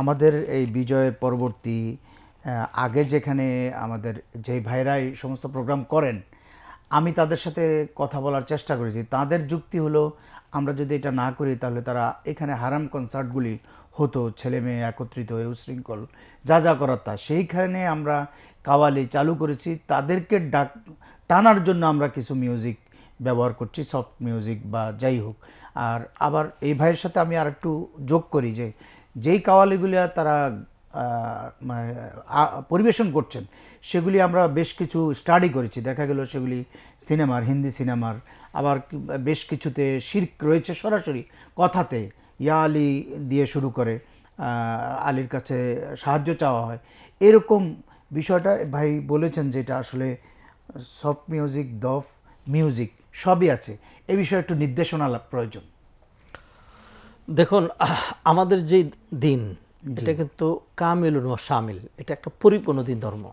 আমাদের এই বিজয়ের পরবর্তী আগে যেখানে আমাদের যেই ভাইরাই সমস্ত প্রোগ্রাম করেন আমি তাদের সাথে কথা বলার চেষ্টা করেছি তাদের যুক্তি হলো আমরা যদি এটা না করি তাহলে তারা এখানে হারাম কনসার্টগুলি হতো ছেলে মেয়ে একত্রিত হয়ে উশৃঙ্খল যা যা করার তা সেইখানে আমরা কাওয়ালি চালু করেছি তাদেরকে ডাক টানার জন্য আমরা কিছু মিউজিক ব্যবহার করছি সফট মিউজিক বা যাই হোক আর আবার এই ভাইয়ের সাথে আমি আর একটু যোগ করি যে যেই কাওয়ালিগুলি তারা মানে, পরিবেশন করছেন সেগুলি আমরা বেশ কিছু স্টাডি করেছি দেখা গেল সেগুলি সিনেমার হিন্দি সিনেমার আবার বেশ কিছুতে শির্ক রয়েছে সরাসরি কথাতে ইয়া আলী দিয়ে শুরু করে আলীর কাছে সাহায্য চাওয়া হয় এরকম বিষয়টা ভাই বলেছেন যেটা আসলে সফট মিউজিক দফ মিউজিক সবই আছে এ বিষয়ে একটু নির্দেশনা প্রয়োজন দেখুন আমাদের যে দিন এটা কিন্তু কামিল ও সামিল এটা একটা পরিপূর্ণ দিন ধর্ম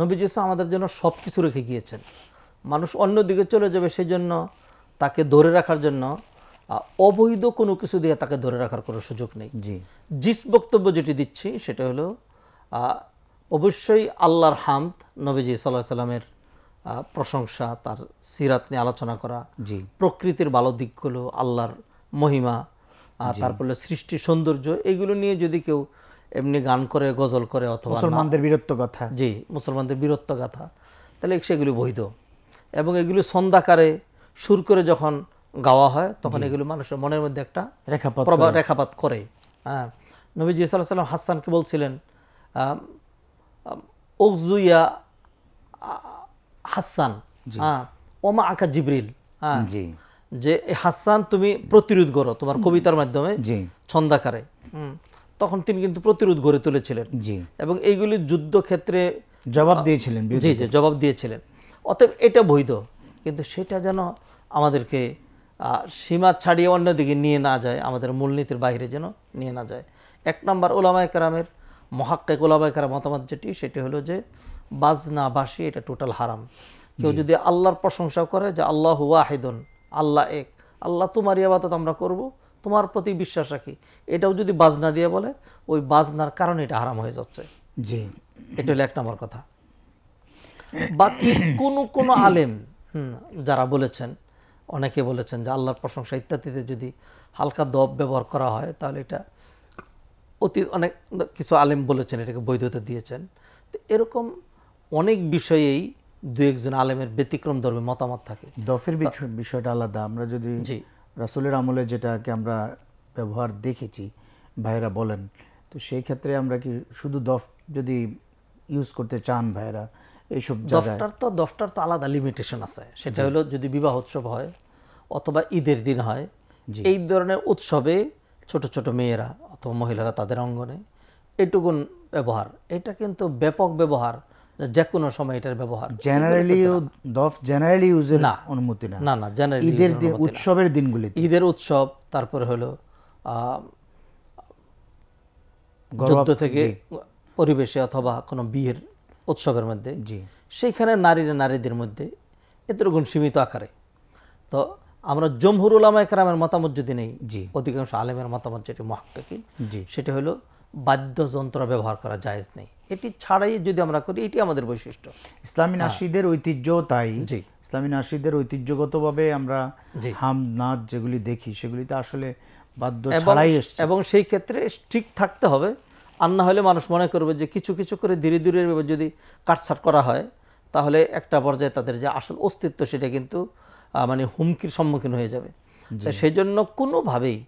নবীজি আমাদের জন্য সব কিছু রেখে গিয়েছেন মানুষ অন্য দিকে চলে যাবে সেই জন্য তাকে ধরে রাখার জন্য অবৈধ কোনো কিছু দিয়ে তাকে ধরে রাখার কোনো সুযোগ নেই জি জিস বক্তব্য যেটি দিচ্ছি সেটা হলো অবশ্যই আল্লাহর হামদ নবীজি সাল্লাহ সাল্লামের প্রশংসা তার সিরাত নিয়ে আলোচনা করা জি প্রকৃতির ভালো দিকগুলো আল্লাহর মহিমা তারপরে সৃষ্টি সৌন্দর্য এগুলো নিয়ে যদি কেউ এমনি গান করে গজল করে অথবা মুসলমানদের বীরত্ব কথা জি মুসলমানদের বীরত্ব কথা তাহলে সেগুলি বৈধ এবং এগুলি সন্ধ্যাকারে সুর করে যখন গাওয়া হয় তখন এগুলো মানুষের মনের মধ্যে একটা রেখাপাত প্রভাব রেখাপাত করে হ্যাঁ নবীজি সাল্লাহ সাল্লাম হাসানকে বলছিলেন ওকজুইয়া হাসান হ্যাঁ ওমা আকা জিবরিল হ্যাঁ যে হাসান তুমি প্রতিরোধ করো তোমার কবিতার মাধ্যমে ছন্দাকারে তখন তিনি কিন্তু প্রতিরোধ গড়ে তুলেছিলেন এবং এইগুলি যুদ্ধক্ষেত্রে জবাব দিয়েছিলেন জি জি জবাব দিয়েছিলেন অতএব এটা বৈধ কিন্তু সেটা যেন আমাদেরকে সীমা ছাড়িয়ে অন্যদিকে নিয়ে না যায় আমাদের মূলনীতির বাইরে যেন নিয়ে না যায় এক নম্বর ওলামায় কারামের মহাক্কে ওলামায় কারাম মতামত যেটি সেটি হলো যে বাজনা বাসি এটা টোটাল হারাম কেউ যদি আল্লাহর প্রশংসা করে যে আল্লাহ ওয়াহেদন আল্লাহ এক আল্লাহ তোমার ইয়াবাদত আমরা করব তোমার প্রতি বিশ্বাস রাখি এটাও যদি বাজনা দিয়ে বলে ওই বাজনার কারণে এটা হারাম হয়ে যাচ্ছে জি এটা হলো এক নম্বর কথা বাকি কোনো কোনো আলেম যারা বলেছেন অনেকে বলেছেন যে আল্লাহর প্রশংসা ইত্যাদিতে যদি হালকা দব ব্যবহার করা হয় তাহলে এটা অতি অনেক কিছু আলেম বলেছেন এটাকে বৈধতা দিয়েছেন তো এরকম অনেক বিষয়েই দু একজন আলেমের ব্যতিক্রম ধর্মে মতামত থাকে দফের বিষয়টা আলাদা আমরা যদি রাসুলের আমলে যেটাকে আমরা ব্যবহার দেখেছি ভাইরা বলেন তো সেই ক্ষেত্রে আমরা কি শুধু দফ যদি ইউজ করতে চান ভাইরা এইসব দফটার তো দফটার তো আলাদা লিমিটেশন আছে সেটা হলো যদি বিবাহ উৎসব হয় অথবা ঈদের দিন হয় এই ধরনের উৎসবে ছোট ছোট মেয়েরা অথবা মহিলারা তাদের অঙ্গনে এটুকুন ব্যবহার এটা কিন্তু ব্যাপক ব্যবহার যে কোনো সময় এটার ব্যবহার জেনারেলি দফ জেনারেলি ইউজের না অনুমতি না না না জেনারেলি ঈদের দিন উৎসবের দিনগুলি ঈদের উৎসব তারপরে হলো যুদ্ধ থেকে পরিবেশে অথবা কোনো বিয়ের উৎসবের মধ্যে জি সেইখানে নারীরা নারীদের মধ্যে এতটুকুন সীমিত আকারে তো আমরা জমহুর উলামা একরামের মতামত যদি নেই জি অধিকাংশ আলেমের মতামত যেটি জি সেটা হলো বাদ্যযন্ত্র ব্যবহার করা জায়েজ নেই এটি ছাড়াই যদি আমরা করি এটি আমাদের বৈশিষ্ট্য ইসলামী হ্যাঁ। নাসিদের ঐতিহ্য তাই জি ইসলামী নাসিদের ঐতিহ্যগতভাবে আমরা হাম নাচ যেগুলি দেখি সেগুলিতে আসলে বাদ্য ছাড়াই এবং সেই ক্ষেত্রে ঠিক থাকতে হবে আর না হলে মানুষ মনে করবে যে কিছু কিছু করে ধীরে ধীরে যদি কাটছাট করা হয় তাহলে একটা পর্যায়ে তাদের যে আসল অস্তিত্ব সেটা কিন্তু মানে হুমকির সম্মুখীন হয়ে যাবে সেই জন্য কোনোভাবেই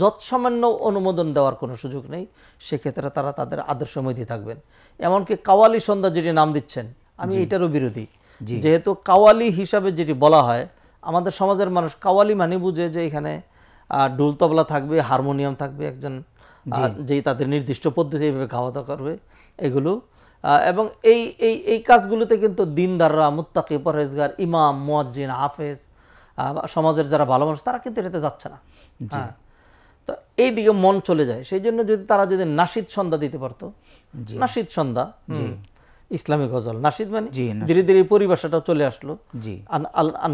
যৎসামান্য অনুমোদন দেওয়ার কোনো সুযোগ নেই সেক্ষেত্রে তারা তাদের আদর্শ মধ্যে থাকবেন এমনকি কাওয়ালি সন্ধ্যা যেটি নাম দিচ্ছেন আমি এটারও বিরোধী যেহেতু কাওয়ালি হিসাবে যেটি বলা হয় আমাদের সমাজের মানুষ কাওয়ালি মানে বুঝে যে এখানে ডুল তবলা থাকবে হারমোনিয়াম থাকবে একজন যেই তাদের নির্দিষ্ট পদ্ধতি এইভাবে খাওয়া দাওয়া করবে এগুলো এবং এই এই এই কাজগুলোতে কিন্তু দিনদাররা মুত্তাকি পরেজগার ইমাম মোয়াজ্জিন হাফেজ সমাজের যারা ভালো মানুষ তারা কিন্তু এটাতে যাচ্ছে না হ্যাঁ তো এই দিকে মন চলে যায় সেই জন্য যদি তারা যদি নাসিদ সন্ধ্যা দিতে পারতো নাসিদ সন্ধ্যা ইসলামী গজল নাসিদ মানে ধীরে ধীরে পরিভাষাটা চলে আসলো জি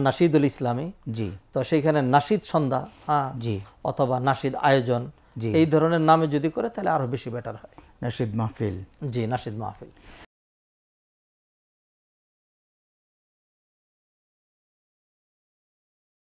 নাসিদুল ইসলামী জি তো সেইখানে নাসিদ সন্ধ্যা হ্যাঁ জি অথবা নাসিদ আয়োজন এই ধরনের নামে যদি করে তাহলে আরো বেশি বেটার হয় নাসিদ মাহফিল জি নাসিদ মাহফিল